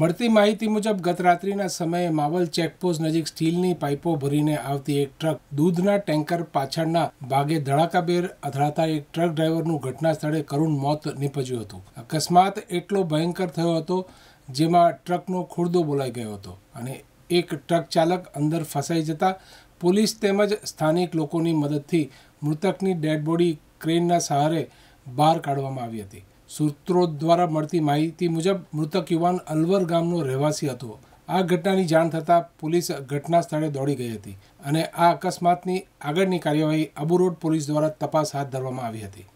મળતી માહિતી મુજબ ગત રાત્રિના સમયે માવલ ચેકપોસ્ટ નજીક સ્ટીલની પાઇપો ભરીને આવતી એક ટ્રક દૂધના ટેન્કર પાછળના ભાગે ધડાકાબેર અથડાતા એક ટ્રક ડ્રાઈવરનું ઘટના સ્થળે કરુણ મોત નીપજ્યું હતું અકસ્માત એટલો ભયંકર થયો હતો જેમાં ટ્રકનો ખુરદો બોલાઈ ગયો હતો અને એક ટ્રક ચાલક અંદર ફસાઈ જતા પોલીસ તેમજ સ્થાનિક લોકોની મદદથી મૃતકની ડેડ બોડી ક્રેનના સહારે બહાર કાઢવામાં આવી હતી સૂત્રો દ્વારા મળતી માહિતી મુજબ મૃતક યુવાન અલવર ગામનો રહેવાસી હતો આ ઘટનાની જાણ થતાં પોલીસ ઘટના સ્થળે દોડી ગઈ હતી અને આ અકસ્માતની આગળની કાર્યવાહી આબુ રોડ પોલીસ દ્વારા તપાસ હાથ ધરવામાં આવી હતી